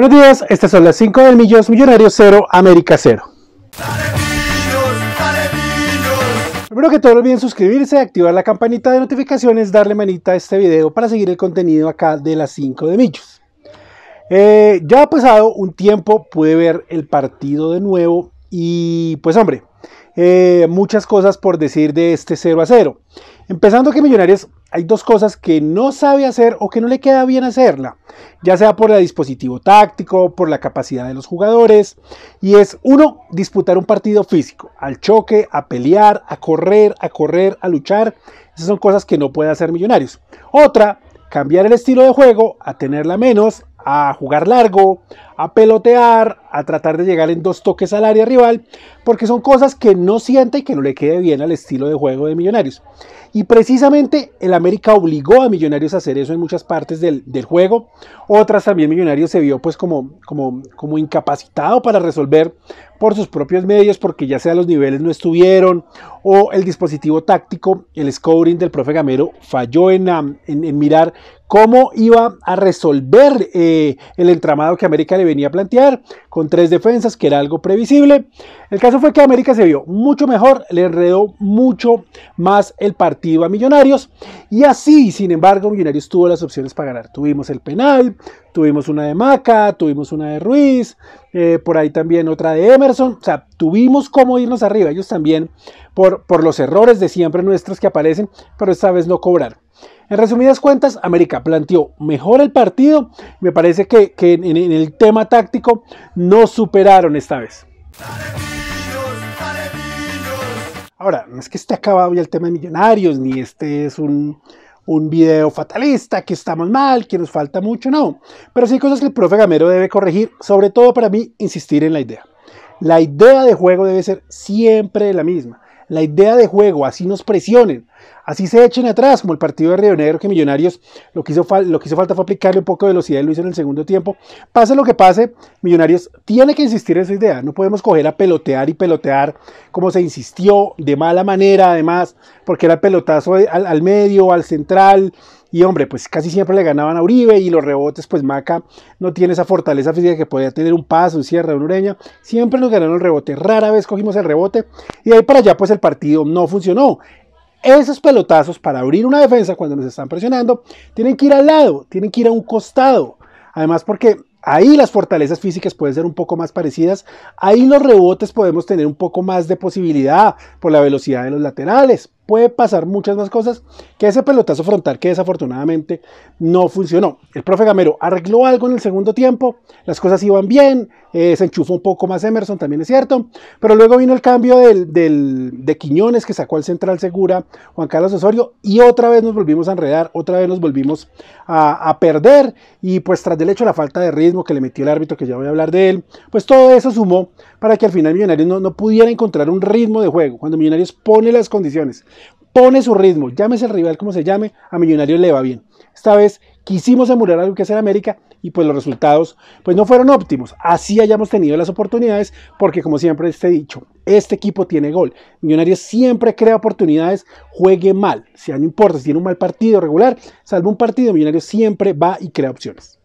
Buenos días, estas son las 5 de Millos Millonarios 0, América 0. Primero que todo, olviden suscribirse, activar la campanita de notificaciones, darle manita a este video para seguir el contenido acá de las 5 de Millos. Eh, ya ha pasado un tiempo, pude ver el partido de nuevo y pues hombre, eh, muchas cosas por decir de este 0 a 0. Empezando que Millonarios hay dos cosas que no sabe hacer o que no le queda bien hacerla, ya sea por el dispositivo táctico, por la capacidad de los jugadores, y es uno, disputar un partido físico, al choque, a pelear, a correr, a correr, a luchar, esas son cosas que no puede hacer Millonarios. Otra, cambiar el estilo de juego, a tenerla menos, a jugar largo, a pelotear, a tratar de llegar en dos toques al área rival, porque son cosas que no siente y que no le quede bien al estilo de juego de Millonarios. Y precisamente el América obligó a Millonarios a hacer eso en muchas partes del, del juego. Otras también Millonarios se vio pues como, como, como incapacitado para resolver por sus propios medios, porque ya sea los niveles no estuvieron, o el dispositivo táctico, el scoring del profe Gamero falló en, um, en, mirar cómo iba a resolver eh, el entramado que América le venía a plantear, con tres defensas, que era algo previsible. El caso fue que América se vio mucho mejor, le enredó mucho más el partido a Millonarios y así, sin embargo, Millonarios tuvo las opciones para ganar. Tuvimos el penal, tuvimos una de Maca, tuvimos una de Ruiz, eh, por ahí también otra de Emerson, o sea, tuvimos cómo irnos arriba, ellos también por, por los errores de siempre nuestros que aparecen, pero esta vez no cobraron. En resumidas cuentas, América planteó mejor el partido. Me parece que, que en, el tema táctico no superaron esta vez. Ahora, no es que esté acabado ya el tema de millonarios, ni este es un, un video fatalista, que estamos mal, que nos falta mucho, no. Pero sí hay cosas que el profe Gamero debe corregir, sobre todo para mí, insistir en la idea. La idea de juego debe ser siempre la misma. La idea de juego, así nos presionen, Así se echen atrás, como el partido de Río Negro, que Millonarios lo que, hizo lo falta fue aplicarle un poco de velocidad y lo en el segundo tiempo. Pase lo que pase, Millonarios tiene que insistir en esa idea. No podemos coger a pelotear y pelotear como se insistió, de mala manera además, porque era pelotazo al, medio, al central. Y hombre, pues casi siempre le ganaban a Uribe y los rebotes, pues Maca no tiene esa fortaleza física que podía tener un paso, un cierre, un ureña. Siempre nos ganaron el rebote, rara vez cogimos el rebote. Y de ahí para allá, pues el partido no funcionó. Esos pelotazos para abrir una defensa cuando nos están presionando tienen que ir al lado, tienen que ir a un costado. Además porque ahí las fortalezas físicas pueden ser un poco más parecidas, ahí los rebotes podemos tener un poco más de posibilidad por la velocidad de los laterales puede pasar muchas más cosas que ese pelotazo frontal que desafortunadamente no funcionó. El profe Gamero arregló algo en el segundo tiempo, las cosas iban bien, eh, se enchufó un poco más Emerson, también es cierto, pero luego vino el cambio de Quiñones que sacó al central segura Juan Carlos Osorio y otra vez nos volvimos a enredar, otra vez nos volvimos a, perder y pues tras del hecho la falta de ritmo que le metió el árbitro, que ya voy a hablar de él, pues todo eso sumó para que al final Millonarios no, no pudiera encontrar un ritmo de juego. Cuando Millonarios pone las condiciones pone su ritmo, llámese el rival como se llame, a Millonarios le va bien. Esta vez quisimos emular algo que hacer América y pues los resultados pues no fueron óptimos. Así hayamos tenido las oportunidades porque como siempre he dicho, este equipo tiene gol. Millonarios siempre crea oportunidades, juegue mal, si sea, no importa si tiene un mal partido regular, salvo un partido, Millonarios siempre va y crea opciones.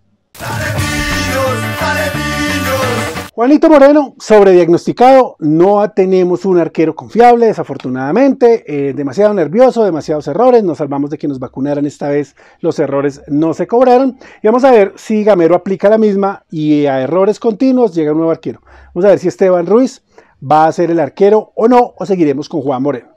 Juanito Moreno, sobrediagnosticado, no tenemos un arquero confiable, desafortunadamente, eh, demasiado nervioso, demasiados errores, nos salvamos de que nos vacunaran esta vez, los errores no se cobraron y vamos a ver si Gamero aplica la misma y a errores continuos llega un nuevo arquero. Vamos a ver si Esteban Ruiz va a ser el arquero o no, o seguiremos con Juan Moreno.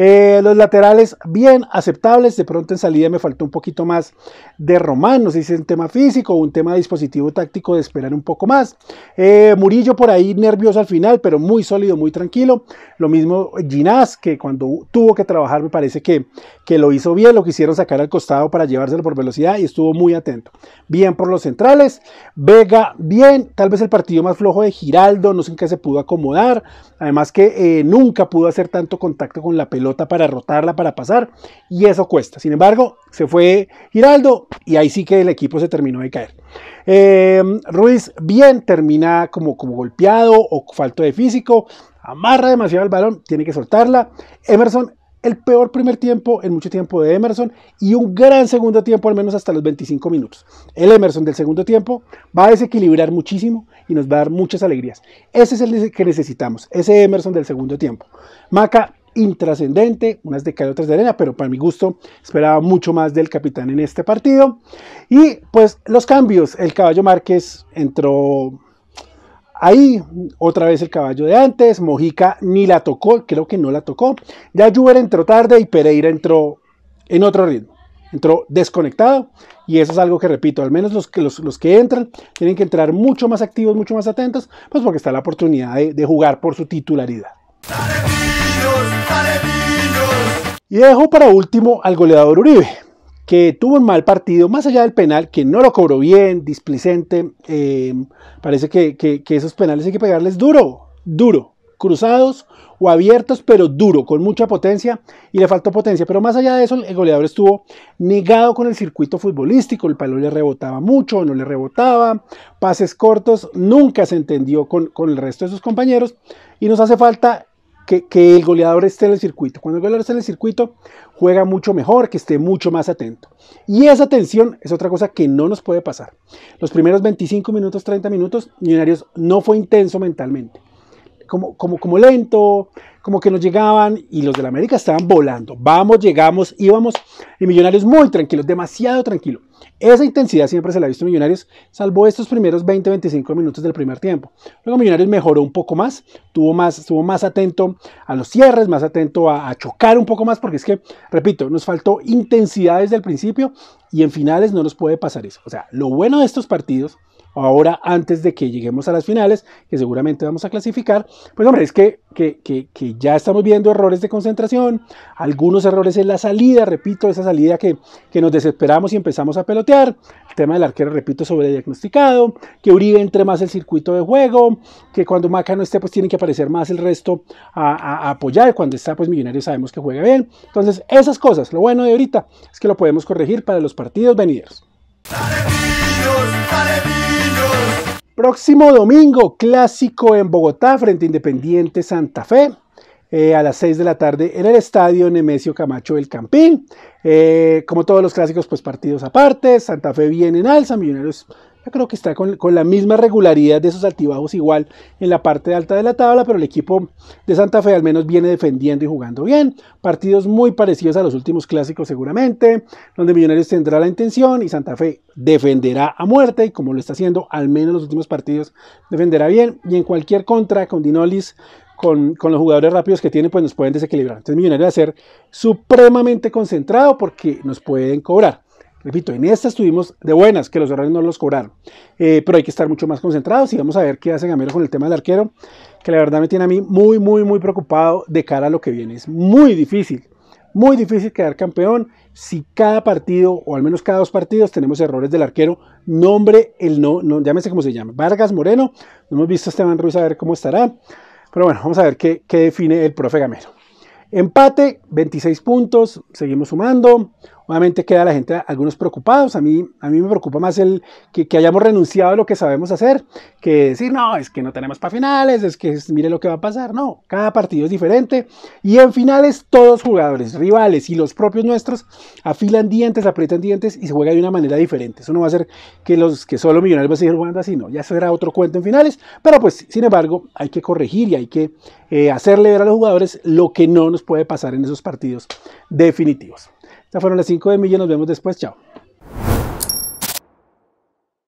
Eh, los laterales bien aceptables, de pronto en salida me faltó un poquito más de Román, no sé si es un tema físico o un tema de dispositivo táctico de esperar un poco más. Eh, Murillo por ahí nervioso al final, pero muy sólido, muy tranquilo. Lo mismo Ginás, que cuando tuvo que trabajar me parece que, que lo hizo bien, lo quisieron sacar al costado para llevárselo por velocidad y estuvo muy atento. Bien por los centrales, Vega bien, tal vez el partido más flojo de Giraldo, no sé en qué se pudo acomodar, además que eh, nunca pudo hacer tanto contacto la pelota para rotarla, para pasar, y eso cuesta. Sin embargo, se fue Giraldo y ahí sí que el equipo se terminó de caer. Eh, Ruiz bien termina como, como golpeado o falto de físico, amarra demasiado el balón, tiene que soltarla. Emerson el peor primer tiempo en mucho tiempo de Emerson y un gran segundo tiempo, al menos hasta los 25 minutos. El Emerson del segundo tiempo va a desequilibrar muchísimo y nos va a dar muchas alegrías. Ese es el que necesitamos, ese Emerson del segundo tiempo. Maca intrascendente, unas de cal otras de arena, pero para mi gusto esperaba mucho más del capitán en este partido. Y pues los cambios, el caballo Márquez entró ahí, otra vez el caballo de antes, Mojica ni la tocó, creo que no la tocó, ya Juber entró tarde y Pereira entró en otro ritmo, entró desconectado y eso es algo que repito, al menos los que, los, que entran tienen que entrar mucho más activos, mucho más atentos, pues porque está la oportunidad de, de jugar por su titularidad. Y dejo para último al goleador Uribe, que tuvo un mal partido, más allá del penal, que no lo cobró bien, displicente. Eh, parece que, esos penales hay que pegarles duro, duro, cruzados o abiertos, pero duro, con mucha potencia y le faltó potencia. Pero más allá de eso, el goleador estuvo negado con el circuito futbolístico, el palo le rebotaba mucho, no le rebotaba, pases cortos, nunca se entendió con, con el resto de sus compañeros y nos hace falta que, el goleador esté en el circuito. Cuando el goleador está en el circuito, juega mucho mejor, que esté mucho más atento. Y esa tensión es otra cosa que no nos puede pasar. Los primeros 25 minutos, 30 minutos, Millonarios no fue intenso mentalmente como, como, como lento, como que nos llegaban y los de la América estaban volando. Vamos, llegamos, íbamos y Millonarios muy tranquilos, demasiado tranquilo. Esa intensidad siempre se la ha visto Millonarios, salvo estos primeros 20-25 minutos del primer tiempo. Luego Millonarios mejoró un poco más, tuvo más, estuvo más atento a los cierres, más atento a, a chocar un poco más, porque es que, repito, nos faltó intensidad desde el principio y en finales no nos puede pasar eso. O sea, lo bueno de estos partidos ahora antes de que lleguemos a las finales, que seguramente vamos a clasificar, pues hombre, es que, ya estamos viendo errores de concentración, algunos errores en la salida, repito, esa salida que, nos desesperamos y empezamos a pelotear, el tema del arquero, repito, sobre diagnosticado, que Uribe entre más el circuito de juego, que cuando Maca no esté, pues tiene que aparecer más el resto a, apoyar, cuando está, pues Millonarios sabemos que juega bien, entonces esas cosas, lo bueno de ahorita es que lo podemos corregir para los partidos venideros. Próximo domingo, clásico en Bogotá frente Independiente Santa Fe. Eh, a las 6 de la tarde en el estadio Nemesio Camacho del Campín. Eh, como todos los clásicos, pues partidos aparte. Santa Fe viene en alza, Millonarios yo creo que está con, la misma regularidad de esos altibajos igual en la parte alta de la tabla, pero el equipo de Santa Fe al menos viene defendiendo y jugando bien. Partidos muy parecidos a los últimos clásicos seguramente, donde Millonarios tendrá la intención y Santa Fe defenderá a muerte y como lo está haciendo al menos en los últimos partidos defenderá bien y en cualquier contra con Dinolis con, con, los jugadores rápidos que tiene, pues nos pueden desequilibrar. Entonces Millonarios va a ser supremamente concentrado porque nos pueden cobrar. Repito, en esta estuvimos de buenas, que los errores no los cobraron. Eh, pero hay que estar mucho más concentrados y vamos a ver qué hace Gamero con el tema del arquero, que la verdad me tiene a mí muy, muy, muy preocupado de cara a lo que viene. Es muy difícil, muy difícil quedar campeón si cada partido, o al menos cada dos partidos, tenemos errores del arquero. Nombre, el no, no llámese como se llama, Vargas Moreno. No hemos visto a Esteban Ruiz a ver cómo estará. Pero bueno, vamos a ver qué, qué define el profe Gamero. Empate, 26 puntos, seguimos sumando obviamente queda la gente, algunos preocupados, a mí, a mí me preocupa más el que, hayamos renunciado a lo que sabemos hacer, que decir, no, es que no tenemos para finales, es que mire lo que va a pasar, no, cada partido es diferente y en finales todos jugadores, rivales y los propios nuestros afilan dientes, aprietan dientes y se juega de una manera diferente, eso no va a ser que los que solo millonarios va a seguir jugando así, no, ya será otro cuento en finales, pero pues sin embargo hay que corregir y hay que eh, hacerle ver a los jugadores lo que no nos puede pasar en esos partidos definitivos. Estas fueron las 5 de millón. Nos vemos después. Chao.